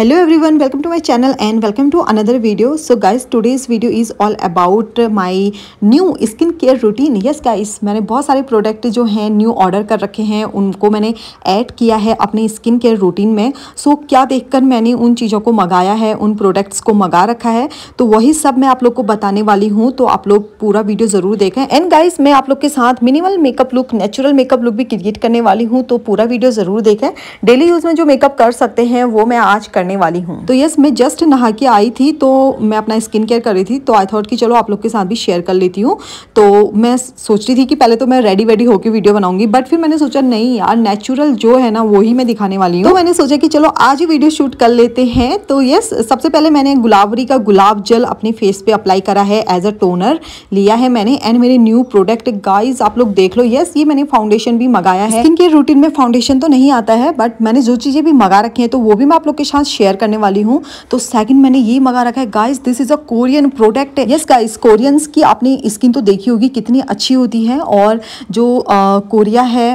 every everyone welcome to my channel and welcome to another video so guys today's video is all about my new skin care routine yes guys मैंने बहुत सारे product जो हैं new order कर रखे हैं उनको मैंने ऐड किया है अपने स्किन केयर रूटीन में सो so, क्या देखकर मैंने उन चीज़ों को मंगाया है उन प्रोडक्ट्स को मंगा रखा है तो वही सब मैं आप लोग को बताने वाली हूँ तो आप लोग पूरा वीडियो ज़रूर देखें एंड गाइज मैं आप लोग के साथ minimal makeup look natural makeup look भी क्रिएट करने वाली हूँ तो पूरा वीडियो ज़रूर देखें डेली यूज़ में जो मेकअप कर सकते हैं वो मैं आज कर करने वाली हूँ तो यस मैं जस्ट नहा के आई थी तो मैं अपना स्किन केयर कर रही थी तो आई थॉट कि चलो आप लोग के साथ भी शेयर कर लेती हूँ तो मैं सोच रही थी कि पहले तो मैं रेडी वेडी होकर वीडियो बनाऊंगी बट फिर मैंने सोचा नहीं यार नेचुरल जो है ना वही मैं दिखाने वाली हूँ तो मैंने सोचा कि चलो आज ही वीडियो शूट कर लेते हैं तो यस सबसे पहले मैंने गुलाबरी का गुलाब जल अपने फेस पे अप्लाई करा है एज अ टोनर लिया है मैंने एंड मेरे न्यू प्रोडक्ट गाइज आप लोग देख लो यस ये मैंने फाउंडेशन भी मंगाया है स्किन केयर रूटीन में फाउंडेशन तो नहीं आता है बट मैंने जो चीज़ें भी मंगा रखी है तो वो भी मैं आप लोग के साथ शेयर करने वाली हूँ तो सेकंड मैंने ये मंगा रखा है guys this is a Korean product yes guys Koreans की आपने स्किन तो देखी होगी कितनी अच्छी होती है और जो आ, कोरिया है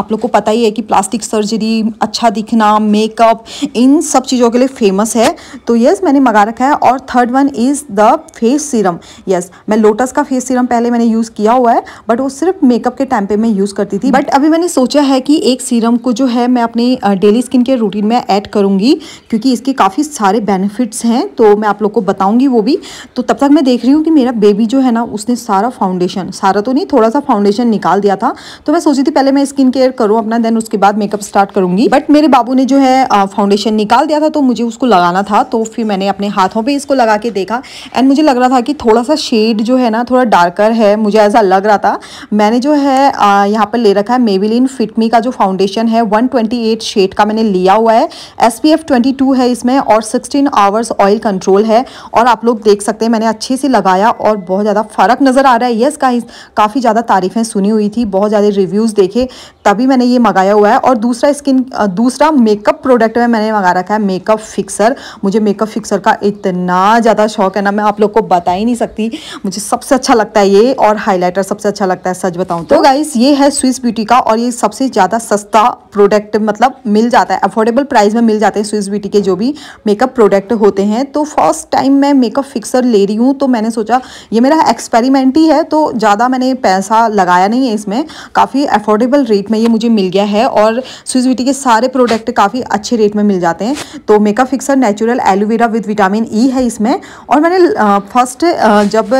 आप लोग को पता ही है कि प्लास्टिक सर्जरी अच्छा दिखना मेकअप इन सब चीज़ों के लिए फेमस है तो यस मैंने मंगा रखा है और third one is the face serum yes मैं लोटस का फेस सीरम पहले मैंने यूज़ किया हुआ है बट वो सिर्फ मेकअप के टाइम पे मैं यूज़ करती थी बट अभी मैंने सोचा है कि एक सीरम को जो है मैं अपने डेली स्किन केयर रूटीन में ऐड करूंगी क्योंकि क्योंकि इसके काफ़ी सारे बेनिफिट्स हैं तो मैं आप लोग को बताऊंगी वो भी तो तब तक मैं देख रही हूँ कि मेरा बेबी जो है ना उसने सारा फाउंडेशन सारा तो नहीं थोड़ा सा फाउंडेशन निकाल दिया था तो मैं सोची थी पहले मैं स्किन केयर करूँ अपना देन उसके बाद मेकअप स्टार्ट करूँगी बट मेरे बाबू ने जो है फाउंडेशन निकाल दिया था तो मुझे उसको लगाना था तो फिर मैंने अपने हाथों पर इसको लगा के देखा एंड मुझे लग रहा था कि थोड़ा सा शेड जो है ना थोड़ा डार्कर है मुझे ऐसा लग रहा था मैंने जो है यहाँ पर ले रखा है मेविलिन फिटमी का जो फाउंडेशन है वन शेड का मैंने लिया हुआ है एस पी है इसमें और 16 आवर्स ऑयल कंट्रोल है और आप लोग देख सकते हैं मैंने अच्छे से लगाया और बहुत ज़्यादा फ़र्क नज़र आ रहा है यस का काफ़ी ज़्यादा तारीफ़ें सुनी हुई थी बहुत ज़्यादा रिव्यूज़ देखे तभी मैंने ये मंगाया हुआ है और दूसरा स्किन दूसरा मेकअप प्रोडक्ट में मैंने मंगा रखा है मेकअप फिक्सर मुझे मेकअप फिक्सर का इतना ज़्यादा शौक है ना मैं आप लोग को बता ही नहीं सकती मुझे सबसे अच्छा लगता है ये और हाईलाइटर सबसे अच्छा लगता है सच बताऊँ तो गाइस ये है स्विस ब्यूटी का और ये सबसे ज़्यादा सस्ता प्रोडक्ट मतलब मिल जाता है अफोर्डेबल प्राइस में मिल जाते हैं स्विस ब्यूटी के जो भी मेकअप प्रोडक्ट होते हैं तो फर्स्ट टाइम मैं मेकअप फिक्सर ले रही हूँ तो मैंने सोचा ये मेरा एक्सपेरिमेंट ही है तो ज़्यादा मैंने पैसा लगाया नहीं है इसमें काफ़ी अफोर्डेबल रेट में ये मुझे मिल गया है और स्विजविटी के सारे प्रोडक्ट काफ़ी अच्छे रेट में मिल जाते हैं तो makeup fixer natural aloe vera with vitamin E है इसमें और मैंने फर्स्ट जब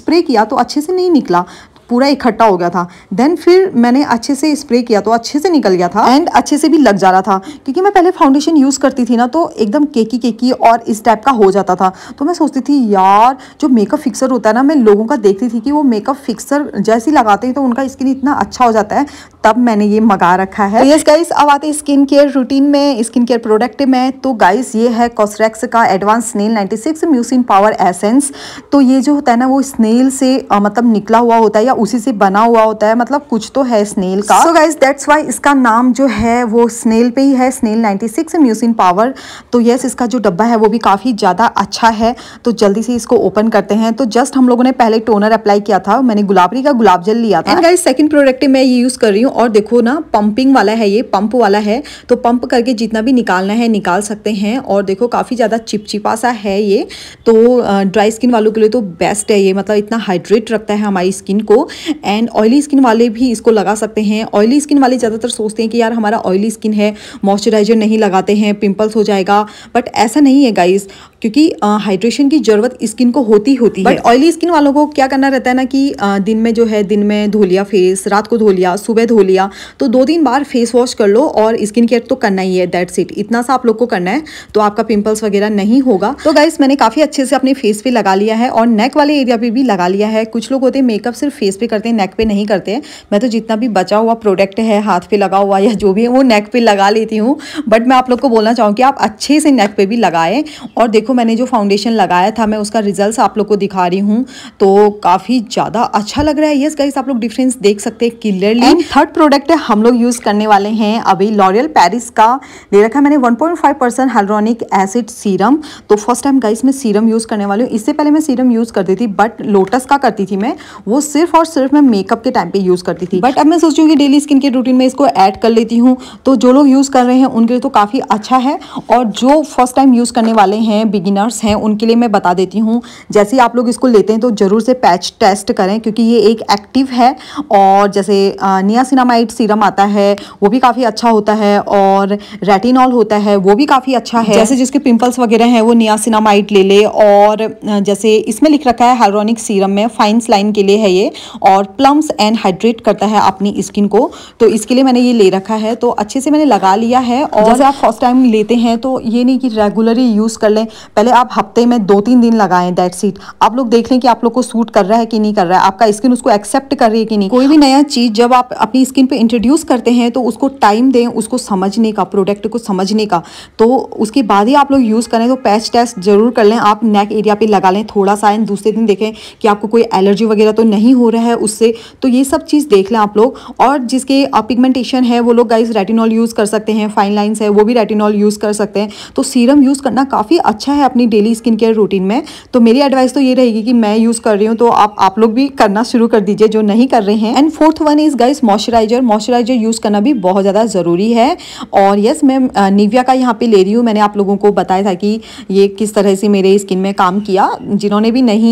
स्प्रे किया तो अच्छे से नहीं निकला पूरा इकट्ठा हो गया था देन फिर मैंने अच्छे से स्प्रे किया तो अच्छे से निकल गया था एंड अच्छे से भी लग जा रहा था क्योंकि मैं पहले फाउंडेशन यूज़ करती थी ना तो एकदम केकी केकी और इस टाइप का हो जाता था तो मैं सोचती थी यार जो मेकअप फिक्सर होता है ना मैं लोगों का देखती थी कि वो मेकअप फिक्सर जैसे ही लगाते हैं तो उनका स्किन इतना अच्छा हो जाता है तब मैंने ये मंगा रखा है यस तो गाइस अब आते स्किन केयर रूटीन में स्किन केयर प्रोडक्ट में तो गाइस ये है कॉस्रेक्स का advance snail 96 mucin power essence तो ये जो होता है ना वो स्नेल से मतलब निकला हुआ होता है या उसी से बना हुआ होता है मतलब कुछ तो है स्नेल का सो गाइज दैट्स वाई इसका नाम जो है वो स्नेल पे ही है स्नेल 96 सिक्स म्यूसिन पावर तो yes, इसका जो डब्बा है वो भी काफ़ी ज़्यादा अच्छा है तो जल्दी से इसको ओपन करते हैं तो जस्ट हम लोगों ने पहले टोनर अप्लाई किया था मैंने गुलाबरी का गुलाब जल लिया था गाइज सेकेंड प्रोडक्ट मैं ये यूज़ कर रही हूँ और देखो ना पंपिंग वाला है ये पंप वाला है तो पंप करके जितना भी निकालना है निकाल सकते हैं और देखो काफ़ी ज़्यादा चिपचिपा सा है ये तो ड्राई स्किन वालों के लिए तो बेस्ट है ये मतलब इतना हाइड्रेट रखता है हमारी स्किन को एंड ऑयली स्किन वाले भी इसको लगा सकते हैं ऑयली स्किन वाले ज़्यादातर सोचते हैं कि यार हमारा ऑयली स्किन है मॉइस्चराइजर नहीं लगाते हैं पिंपल्स हो जाएगा बट ऐसा नहीं है गाइस क्योंकि हाइड्रेशन की ज़रूरत स्किन को होती होती है ऑयली स्किन वालों को क्या करना रहता है ना कि आ, दिन में जो है दिन में धो लिया फेस रात को धो लिया सुबह धो लिया तो दो तीन बार फेस वॉश कर लो और स्किन केयर तो करना ही है दैट्स इट इतना सा आप लोग को करना है तो आपका पिंपल्स वगैरह नहीं होगा तो गाइस मैंने काफ़ी अच्छे से अपने फेस पर लगा लिया है और नेक वाले एरिया पर भी लगा लिया है कुछ लोग होते हैं मेकअप सिर्फ फेस फेस पे करते हैं नेक पे नहीं करते हैं मैं तो जितना भी बचा हुआ प्रोडक्ट है हाथ पे लगा हुआ या जो भी है वो नेक पे लगा लेती हूँ बट मैं आप लोग को बोलना चाहूँ कि आप अच्छे से नेक पे भी लगाएं और देखो मैंने जो फाउंडेशन लगाया था मैं उसका रिजल्ट आप लोग को दिखा रही हूँ तो काफ़ी ज़्यादा अच्छा लग रहा है येस गाइस आप लोग डिफरेंस देख सकते हैं क्लियरली थर्ड प्रोडक्ट हम लोग यूज़ करने वाले हैं अभी लॉरियल पैरिस का दे रखा है मैंने one point hyaluronic acid serum तो फर्स्ट टाइम गाइस मैं सीरम यूज़ करने वाली हूँ इससे पहले मैं सीरम यूज़ करती थी बट लोटस का करती थी मैं वो सिर्फ और सिर्फ मैं मेकअप के टाइम पे यूज़ करती थी बट अब मैं सोच रही हूँ कि डेली स्किन के रूटीन में इसको ऐड कर लेती हूँ तो जो लोग यूज़ कर रहे हैं उनके लिए तो काफ़ी अच्छा है और जो फर्स्ट टाइम यूज़ करने वाले हैं बिगिनर्स हैं उनके लिए मैं बता देती हूँ जैसे आप लोग इसको लेते हैं तो ज़रूर से पैच टेस्ट करें क्योंकि ये एक एक्टिव है और जैसे नियासिनामाइड सीरम आता है वो भी काफ़ी अच्छा होता है और रेटिनॉल होता है वो भी काफ़ी अच्छा है जैसे जिसके पिम्पल्स वगैरह हैं वो नियासिनामाइड ले ले और जैसे इसमें लिख रखा है हाइड्रोनिक सीरम में फाइन्स लाइन के लिए है ये और प्लम्स एंड हाइड्रेट करता है अपनी स्किन को तो इसके लिए मैंने ये ले रखा है तो अच्छे से मैंने लगा लिया है और जैसे आप फर्स्ट टाइम लेते हैं तो ये नहीं कि रेगुलरली यूज़ कर लें पहले आप हफ्ते में दो तीन दिन लगाएं दैट सीट आप लोग देख लें कि आप लोग को सूट कर रहा है कि नहीं कर रहा है आपका स्किन उसको एक्सेप्ट कर रही है कि नहीं कोई भी नया चीज़ जब आप अपनी स्किन पर इंट्रोड्यूस करते हैं तो उसको टाइम दें उसको समझने का प्रोडक्ट को समझने का तो उसके बाद ही आप लोग यूज़ करें तो पैच टेस्ट ज़रूर कर लें आप नेक एरिया पर लगा लें थोड़ा सा दूसरे दिन देखें कि आपको कोई एलर्जी वगैरह तो नहीं हो रहा है है उससे तो ये सब चीज़ देख लें आप लोग और जिसके पिगमेंटेशन है वो लोग गाइज रेटिनॉल यूज़ कर सकते हैं फाइन लाइन्स है वो भी रेटिनॉल यूज़ कर सकते हैं तो सीरम यूज़ करना काफ़ी अच्छा है अपनी डेली स्किन केयर रूटीन में तो मेरी एडवाइस तो ये रहेगी कि मैं यूज़ कर रही हूँ तो आप आप लोग भी करना शुरू कर दीजिए जो नहीं कर रहे हैं and fourth one is guys moisturiser moisturiser use करना भी बहुत ज़्यादा ज़रूरी है और येस मैं निविया का यहाँ पर ले रही हूँ मैंने आप लोगों को बताया था कि ये किस तरह से मेरे स्किन में काम किया जिन्होंने भी नहीं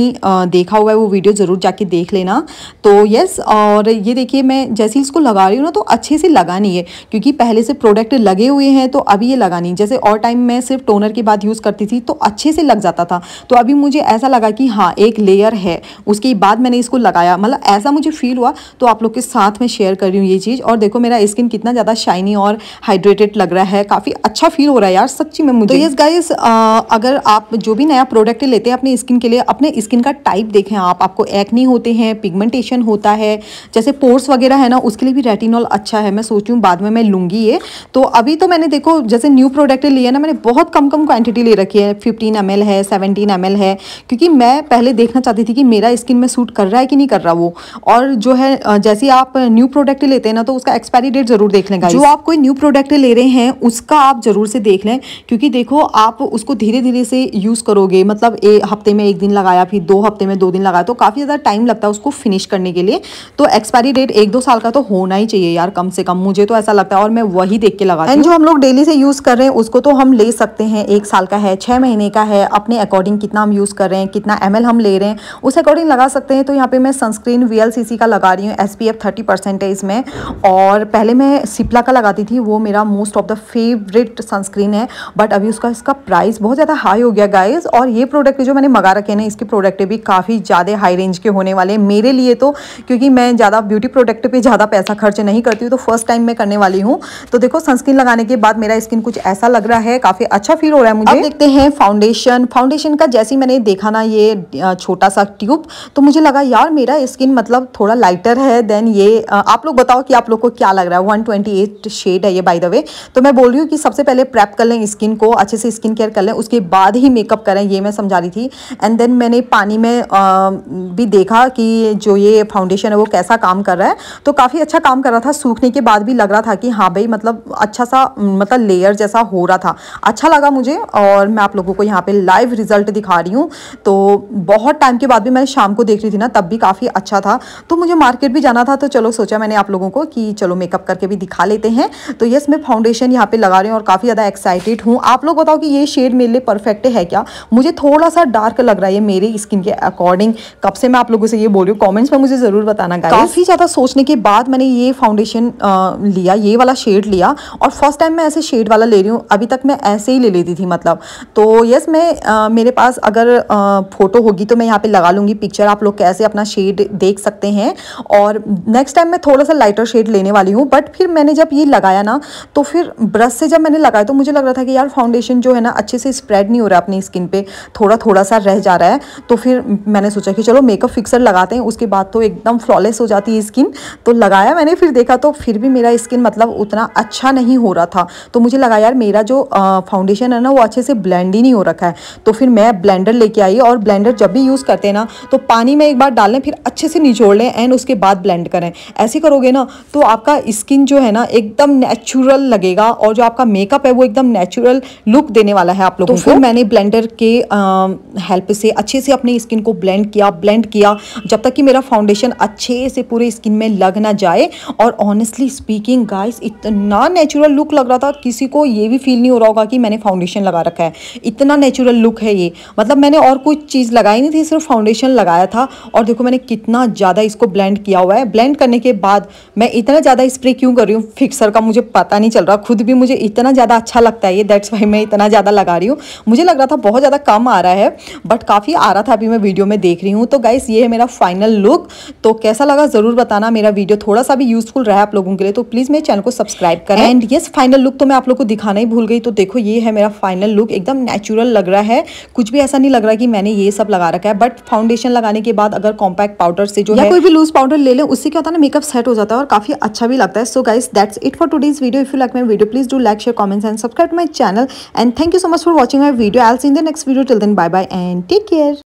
देखा हुआ है वो वीडियो ज़रूर जाके देख लेना तो येस और ये देखिए मैं जैसे ही इसको लगा रही हूँ ना तो अच्छे से लगानी है क्योंकि पहले से प्रोडक्ट लगे हुए हैं तो अभी ये लगानी जैसे और टाइम मैं सिर्फ टोनर के बाद यूज़ करती थी तो अच्छे से लग जाता था तो अभी मुझे ऐसा लगा कि हाँ एक लेयर है उसके बाद मैंने इसको लगाया मतलब ऐसा मुझे फील हुआ तो आप लोग के साथ मैं शेयर कर रही हूँ ये चीज़ और देखो मेरा स्किन कितना ज़्यादा शाइनी और हाइड्रेटेड लग रहा है काफ़ी अच्छा फील हो रहा है यार सच्ची में मुझे तो यस गाइस अगर आप जो भी नया प्रोडक्ट लेते हैं अपने स्किन के लिए अपने स्किन का टाइप देखें आप आपको एक्नी होते हैं पिगमेंट पिगमेंटेशन होता है जैसे पोर्स वगैरह है ना उसके लिए भी रेटिनॉल अच्छा है मैं सोचूँ बाद में मैं लूँगी ये तो अभी तो मैंने देखो जैसे न्यू प्रोडक्ट लिए ना मैंने बहुत कम कम क्वान्टिटी ले रखी है फिफ्टीन एम है सेवनटीन एम है क्योंकि मैं पहले देखना चाहती थी कि मेरा स्किन में सूट कर रहा है कि नहीं कर रहा वो और जो है जैसे आप न्यू प्रोडक्ट लेते हैं ना तो उसका एक्सपायरी डेट जरूर देख लेंगे जो आप कोई न्यू प्रोडक्ट ले रहे हैं उसका आप जरूर से देख लें क्योंकि देखो आप उसको धीरे धीरे से यूज़ करोगे मतलब एक हफ्ते में एक दिन लगाया फिर दो हफ्ते में दो दिन लगाया तो काफ़ी ज़्यादा टाइम लगता है उसको फिनिश फिनिश करने के लिए तो एक्सपायरी डेट एक दो साल का तो होना ही चाहिए यार कम से कम मुझे तो ऐसा लगता है और मैं वही देख के लगा एंड जो हम लोग डेली से यूज़ कर रहे हैं उसको तो हम ले सकते हैं एक साल का है छः महीने का है अपने अकॉर्डिंग कितना हम यूज़ कर रहे हैं कितना एम हम ले रहे हैं उस अकॉर्डिंग लगा सकते हैं तो यहाँ पे मैं सनस्क्रीन वी का लगा रही हूँ एस पी में और पहले मैं सिप्ला का लगाती थी वो मेरा most of the favourite sunscreen है बट अभी उसका इसका प्राइस बहुत ज़्यादा हाई हो गया गाइज और ये प्रोडक्ट जो मैंने मंगा रखे ना इसके प्रोडक्ट भी काफ़ी ज़्यादा हाई रेंज के होने वाले मेरे लिए ये तो क्योंकि मैं ज़्यादा ब्यूटी प्रोडक्ट पे ज़्यादा पैसा खर्च नहीं करती हूँ तो फर्स्ट टाइम मैं करने वाली हूँ तो देखो सनस्क्रीन लगाने के बाद मेरा स्किन कुछ ऐसा लग रहा है काफ़ी अच्छा फील हो रहा है मुझे अब देखते हैं फाउंडेशन फाउंडेशन का जैसे मैंने देखा ना ये छोटा सा ट्यूब तो मुझे लगा यार मेरा स्किन मतलब थोड़ा लाइटर है देन ये आप लोग बताओ कि आप लोग को क्या लग रहा है वन शेड है ये बाई द वे तो मैं बोल रही हूँ कि सबसे पहले प्रैप कर लें स्किन को अच्छे से स्किन केयर कर लें उसके बाद ही मेकअप करें ये मैं समझा रही थी एंड देन मैंने पानी में भी देखा कि जो जो ये फाउंडेशन है वो कैसा काम कर रहा है तो काफ़ी अच्छा काम कर रहा था सूखने के बाद भी लग रहा था कि हाँ भाई मतलब अच्छा सा मतलब लेयर जैसा हो रहा था अच्छा लगा मुझे और मैं आप लोगों को यहाँ पर लाइव रिजल्ट दिखा रही हूँ तो बहुत टाइम के बाद भी मैं शाम को देख रही थी ना तब भी काफ़ी अच्छा था तो मुझे मार्केट भी जाना था तो चलो सोचा मैंने आप लोगों को कि चलो मेकअप करके भी दिखा लेते हैं तो यस मैं फाउंडेशन यहाँ पे लगा रही हूँ और काफ़ी ज़्यादा एक्साइटेड हूँ आप लोग बताओ कि ये शेड मेरे लिए परफेक्ट है क्या मुझे थोड़ा सा डार्क लग रहा है मेरे स्किन के अकॉर्डिंग कब से मैं आप लोगों से ये बोल रही हूँ कॉमेंट कमेंट्स में मुझे ज़रूर बताना गाइस काफ़ी ज़्यादा सोचने के बाद मैंने ये फाउंडेशन लिया ये वाला शेड लिया और फर्स्ट टाइम मैं ऐसे शेड वाला ले रही हूँ अभी तक मैं ऐसे ही ले लेती थी मतलब तो यस मैं आ, मेरे पास अगर आ, फोटो होगी तो मैं यहाँ पे लगा लूंगी पिक्चर आप लोग कैसे अपना शेड देख सकते हैं और नेक्स्ट टाइम मैं थोड़ा सा लाइटर शेड लेने वाली हूँ बट फिर मैंने जब ये लगाया ना तो फिर ब्रश से जब मैंने लगाया तो मुझे लग रहा था कि यार फाउंडेशन जो है ना अच्छे से स्प्रेड नहीं हो रहा अपनी स्किन पे थोड़ा थोड़ा सा रह जा रहा है तो फिर मैंने सोचा कि चलो मेकअप फिक्सर लगाते हैं उसके बाद तो एकदम फ्लॉलेस हो जाती है स्किन तो लगाया मैंने फिर देखा तो फिर भी मेरा स्किन मतलब उतना अच्छा नहीं हो रहा था तो मुझे लगा यार मेरा जो फाउंडेशन है ना वो अच्छे से ब्लेंड ही नहीं हो रखा है तो फिर मैं ब्लेंडर लेके आई और ब्लेंडर जब भी यूज़ करते हैं ना तो पानी में एक बार डाल फिर अच्छे से निचोड़ लें एंड उसके बाद ब्लेंड करें ऐसे करोगे ना तो आपका स्किन जो है ना एकदम नेचुरल लगेगा और जो आपका मेकअप है वो एकदम नेचुरल लुक देने वाला है आप तो लोगों तो को फिर मैंने ब्लेंडर के हेल्प से अच्छे से अपनी स्किन को ब्लेंड किया ब्लेंड किया जब तक कि मेरा मेरा फाउंडेशन अच्छे से पूरे स्किन में लग ना जाए और ऑनेस्टली स्पीकिंग गाइस इतना नेचुरल लुक लग रहा था किसी को ये भी फील नहीं हो रहा होगा कि मैंने फाउंडेशन लगा रखा है इतना नेचुरल लुक है ये मतलब मैंने और कोई चीज़ लगाई नहीं थी सिर्फ फाउंडेशन लगाया था और देखो मैंने कितना ज़्यादा इसको ब्लेंड किया हुआ है ब्लेंड करने के बाद मैं इतना ज़्यादा स्प्रे क्यों कर रही हूँ फिक्सर का मुझे पता नहीं चल रहा खुद भी मुझे इतना ज़्यादा अच्छा लगता है ये दैट्स वाई मैं इतना ज़्यादा लगा रही हूँ मुझे लग रहा था बहुत ज़्यादा कम आ रहा है बट काफ़ी आ रहा था अभी मैं वीडियो में देख रही हूँ तो गाइस ये है मेरा फाइनल लुक लुक तो कैसा लगा ज़रूर बताना मेरा वीडियो थोड़ा सा भी यूजफुल रहा आप लोगों के लिए तो प्लीज़ मेरे चैनल को सब्सक्राइब करें एंड येस फाइनल लुक तो मैं आप लोग को दिखाना ही भूल गई तो देखो ये है मेरा फाइनल लुक एकदम नेचुरल लग रहा है कुछ भी ऐसा नहीं लग रहा कि मैंने ये सब लगा रखा है बट फाउंडेशन लगाने के बाद अगर कॉम्पैक्ट पाउडर से जो है कोई भी लूज पाउडर ले लें उससे क्या होता है ना मेकअप सेट हो जाता है और काफी अच्छा भी लगता है so guys that's it for today's video if you like my video please do like share comments and subscribe my channel and thank you so much for watching my video I see in the next video till then bye bye and take care